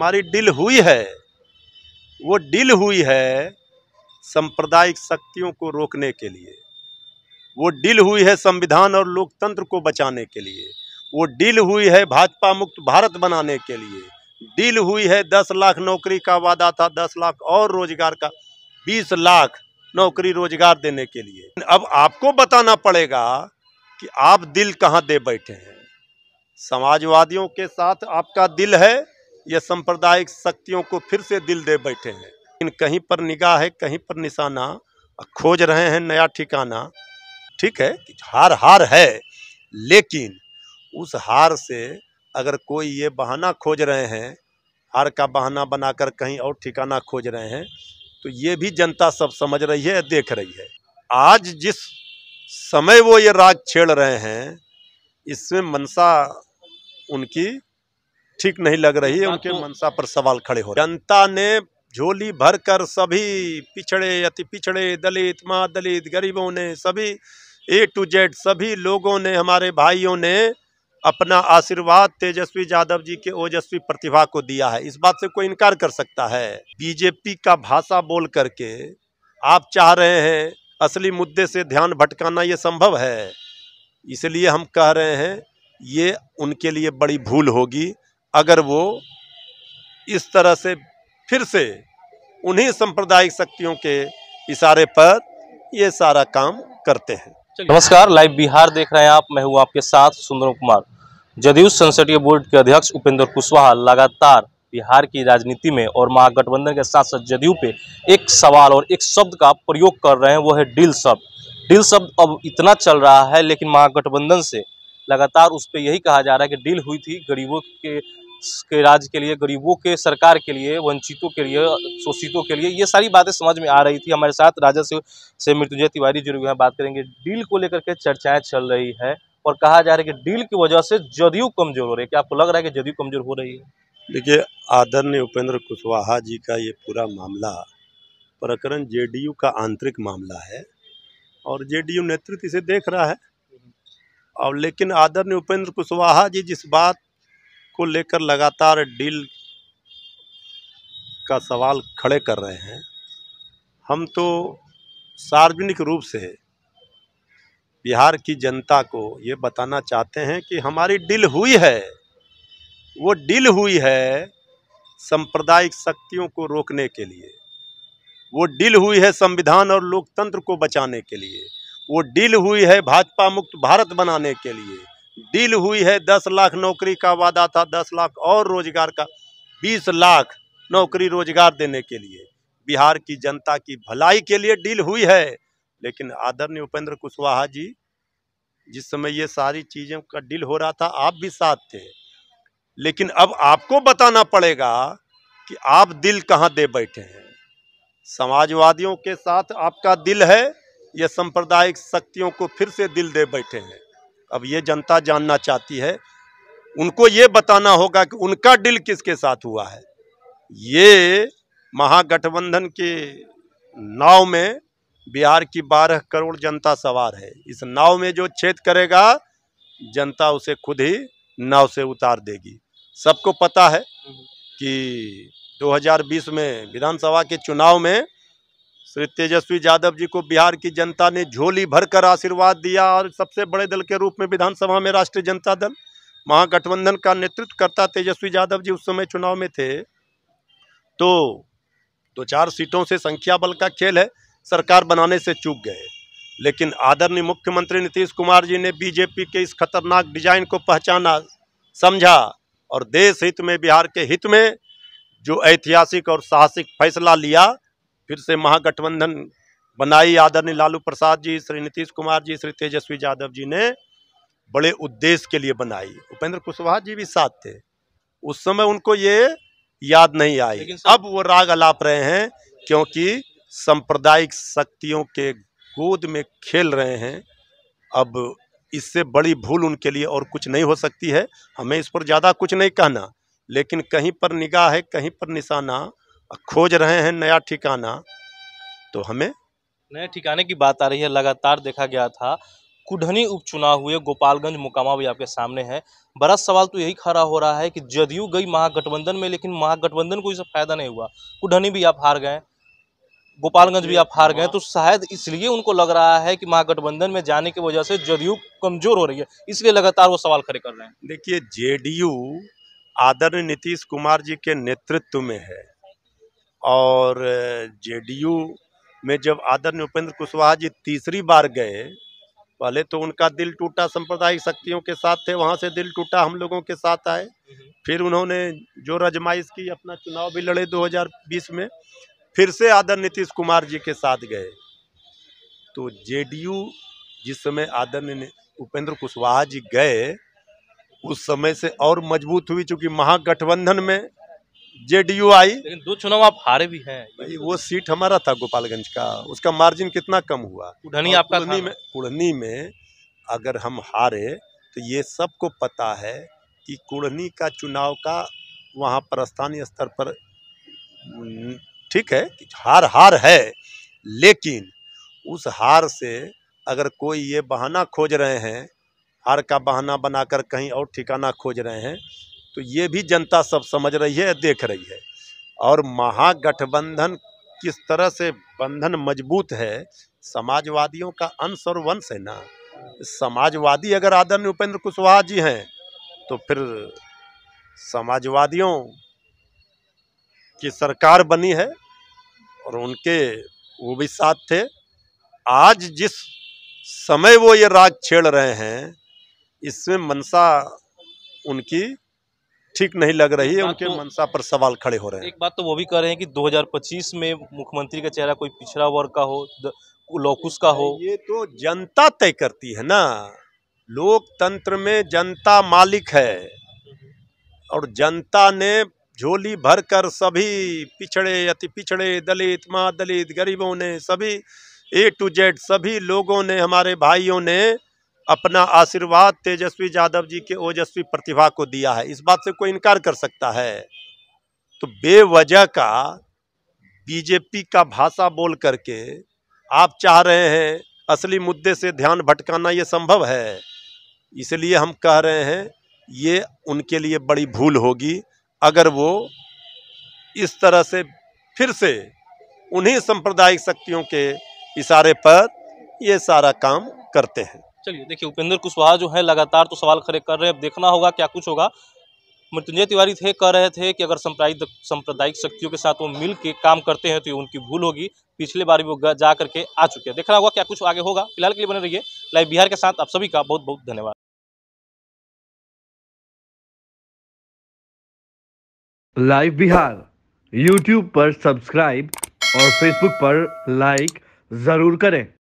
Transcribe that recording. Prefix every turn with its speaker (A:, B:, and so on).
A: हमारी डील हुई है वो डील हुई है सांप्रदायिक शक्तियों को रोकने के लिए वो डील हुई है संविधान और लोकतंत्र को बचाने के लिए वो डील हुई है भाजपा मुक्त भारत बनाने के लिए डील हुई है दस लाख नौकरी का वादा था दस लाख और रोजगार का बीस लाख नौकरी रोजगार देने के लिए अब आपको बताना पड़ेगा कि आप दिल कहाँ दे बैठे हैं समाजवादियों के साथ आपका दिल है ये सांप्रदायिक शक्तियों को फिर से दिल दे बैठे हैं इन कहीं पर निगाह है कहीं पर निशाना खोज रहे हैं नया ठिकाना ठीक है हार हार है लेकिन उस हार से अगर कोई ये बहाना खोज रहे हैं हार का बहाना बनाकर कहीं और ठिकाना खोज रहे हैं तो ये भी जनता सब समझ रही है देख रही है आज जिस समय वो ये राज छेड़ रहे हैं इसमें मनसा उनकी ठीक नहीं लग रही है उनके मनसा पर सवाल खड़े हो जनता ने झोली भरकर सभी पिछड़े अति पिछड़े दलित महादलित गरीबों ने सभी ए टू जेड सभी लोगों ने हमारे भाइयों ने अपना आशीर्वाद तेजस्वी यादव जी के ओजस्वी प्रतिभा को दिया है इस बात से कोई इनकार कर सकता है बीजेपी का भाषा बोल करके आप चाह रहे हैं असली मुद्दे से ध्यान भटकाना ये संभव है इसलिए हम कह रहे हैं ये उनके लिए बड़ी भूल होगी अगर वो इस तरह से फिर से उन्हीं सांप्रदायिक शक्तियों के इशारे पर ये सारा काम करते
B: हैं नमस्कार लाइव बिहार देख रहे हैं आप मैं हूँ आपके साथ सुंदर कुमार जदयू संसदीय बोर्ड के अध्यक्ष उपेंद्र कुशवाहा लगातार बिहार की राजनीति में और महागठबंधन के साथ साथ जदयू पे एक सवाल और एक शब्द का प्रयोग कर रहे हैं वो है डील शब्द डील शब्द अब इतना चल रहा है लेकिन महागठबंधन से लगातार उस पर यही कहा जा रहा है कि डील हुई थी गरीबों के के राज के लिए गरीबों के सरकार के लिए वंचितों के लिए शोषितों के लिए ये सारी बातें समझ में आ रही थी हमारे साथ राजा से, से मृत्युंजय तिवारी जुड़े हुए हैं बात करेंगे डील को लेकर के चर्चाएं चल रही है और कहा जा रहा है कि डील की वजह से जदयू कमजोर हो रही है क्या आपको लग रहा है कि जदयू कमजोर हो रही है
A: देखिए आदरणीय उपेंद्र कुशवाहा जी का ये पूरा मामला प्रकरण जे का आंतरिक मामला है और जे नेतृत्व इसे देख रहा है और लेकिन आदरणीय उपेंद्र कुशवाहा जी जिस बात को लेकर लगातार डील का सवाल खड़े कर रहे हैं हम तो सार्वजनिक रूप से बिहार की जनता को ये बताना चाहते हैं कि हमारी डील हुई है वो डील हुई है सांप्रदायिक शक्तियों को रोकने के लिए वो डील हुई है संविधान और लोकतंत्र को बचाने के लिए वो डील हुई है भाजपा मुक्त भारत बनाने के लिए डील हुई है दस लाख नौकरी का वादा था दस लाख और रोजगार का बीस लाख नौकरी रोजगार देने के लिए बिहार की जनता की भलाई के लिए डील हुई है लेकिन आदरणीय उपेंद्र कुशवाहा जी जिस समय ये सारी चीज़ों का डील हो रहा था आप भी साथ थे लेकिन अब आपको बताना पड़ेगा कि आप दिल कहाँ दे बैठे हैं समाजवादियों के साथ आपका दिल है यह सांप्रदायिक शक्तियों को फिर से दिल दे बैठे हैं अब ये जनता जानना चाहती है उनको ये बताना होगा कि उनका डील किसके साथ हुआ है ये महागठबंधन के नाव में बिहार की बारह करोड़ जनता सवार है इस नाव में जो छेद करेगा जनता उसे खुद ही नाव से उतार देगी सबको पता है कि 2020 में विधानसभा के चुनाव में श्री तेजस्वी यादव जी को बिहार की जनता ने झोली भरकर आशीर्वाद दिया और सबसे बड़े दल के रूप में विधानसभा में राष्ट्रीय जनता दल महागठबंधन का नेतृत्व करता तेजस्वी यादव जी उस समय चुनाव में थे तो दो चार सीटों से संख्या बल का खेल है सरकार बनाने से चूक गए लेकिन आदरणीय मुख्यमंत्री नीतीश कुमार जी ने बीजेपी के इस खतरनाक डिजाइन को पहचाना समझा और देश हित में बिहार के हित में जो ऐतिहासिक और साहसिक फैसला लिया फिर से महागठबंधन बनाई आदरणीय लालू प्रसाद जी श्री नीतीश कुमार जी श्री तेजस्वी यादव जी ने बड़े उद्देश्य के लिए बनाई उपेंद्र कुशवाहा जी भी साथ थे उस समय उनको ये याद नहीं आई अब वो राग अलाप रहे हैं क्योंकि सांप्रदायिक शक्तियों के गोद में खेल रहे हैं अब इससे बड़ी भूल उनके लिए और कुछ नहीं हो सकती है हमें इस पर ज़्यादा कुछ नहीं कहना लेकिन कहीं पर निगाह है कहीं पर निशाना खोज रहे हैं नया ठिकाना तो
B: हमें नए ठिकाने की बात आ रही है लगातार देखा गया था कुढ़नी उपचुनाव हुए गोपालगंज मुकामा भी आपके सामने है बड़ा सवाल तो यही खड़ा हो रहा है कि जदयू गई महागठबंधन में लेकिन महागठबंधन को इससे फायदा नहीं हुआ कुढ़नी भी आप हार गए गोपालगंज भी आप हार गए तो शायद इसलिए उनको लग रहा है कि महागठबंधन में जाने की वजह से जदयू कमजोर हो रही है इसलिए लगातार वो सवाल खड़े कर रहे हैं देखिए जेडीयू आदरणीय नीतीश कुमार जी के
A: नेतृत्व में है और जेडीयू में जब आदरणीय उपेंद्र कुशवाहा जी तीसरी बार गए पहले तो उनका दिल टूटा सांप्रदायिक शक्तियों के साथ थे वहाँ से दिल टूटा हम लोगों के साथ आए फिर उन्होंने जो रजमाइश की अपना चुनाव भी लड़े 2020 में फिर से आदर नीतीश कुमार जी के साथ गए तो जेडीयू जिस समय आदरणीय उपेंद्र कुशवाहा जी गए उस समय से और मजबूत हुई चूँकि महागठबंधन में जेडीयू आई लेकिन दो चुनाव आप हारे भी हैं भाई वो सीट हमारा था गोपालगंज का उसका मार्जिन कितना कम हुआ कुढ़नी आपका कुढ़नी में कुढ़नी में अगर हम हारे तो ये सबको पता है कि कुड़नी का चुनाव का वहाँ पर स्थानीय स्तर पर ठीक है हार हार है लेकिन उस हार से अगर कोई ये बहाना खोज रहे हैं हार का बहाना बनाकर कहीं और ठिकाना खोज रहे हैं तो ये भी जनता सब समझ रही है देख रही है और महागठबंधन किस तरह से बंधन मजबूत है समाजवादियों का अंश और वंश है ना समाजवादी अगर आदरणीय उपेंद्र कुशवाहा जी हैं तो फिर समाजवादियों की सरकार बनी है और उनके वो भी साथ थे आज जिस समय वो ये राग छेड़ रहे हैं इसमें मनसा उनकी ठीक नहीं लग रही है उनके तो, मनसा पर सवाल खड़े हो रहे हैं
B: एक बात तो वो भी कह रहे हैं कि 2025 में मुख्यमंत्री का चेहरा कोई पिछड़ा वर्ग का हो लोकुस का हो ये तो जनता तय करती है ना लोकतंत्र
A: में जनता मालिक है और जनता ने झोली भरकर सभी पिछड़े अति पिछड़े दलित महादलित गरीबों ने सभी ए टू जेड सभी लोगों ने हमारे भाइयों ने अपना आशीर्वाद तेजस्वी यादव जी के ओजस्वी प्रतिभा को दिया है इस बात से कोई इनकार कर सकता है तो बेवजह का बीजेपी का भाषा बोल करके आप चाह रहे हैं असली मुद्दे से ध्यान भटकाना ये संभव है इसलिए हम कह रहे हैं ये उनके लिए बड़ी भूल होगी अगर वो इस तरह से फिर से उन्हीं सांप्रदायिक शक्तियों के इशारे पर ये सारा काम करते हैं
B: चलिए देखिए उपेंद्र कुशवाहा जो है लगातार तो सवाल खड़े कर रहे हैं अब देखना होगा क्या कुछ होगा मृत्युंजय तिवारी थे कह रहे थे कि अगर संप्रदायिक सांप्रदायिक शक्तियों के साथ वो मिल के काम करते हैं तो ये उनकी भूल होगी पिछले बार वो जा करके आ चुके हैं देखना होगा क्या कुछ आगे होगा फिलहाल के लिए बने रहिए लाइव बिहार के साथ आप सभी का बहुत बहुत धन्यवाद लाइव बिहार यूट्यूब पर सब्सक्राइब और फेसबुक पर लाइक जरूर करें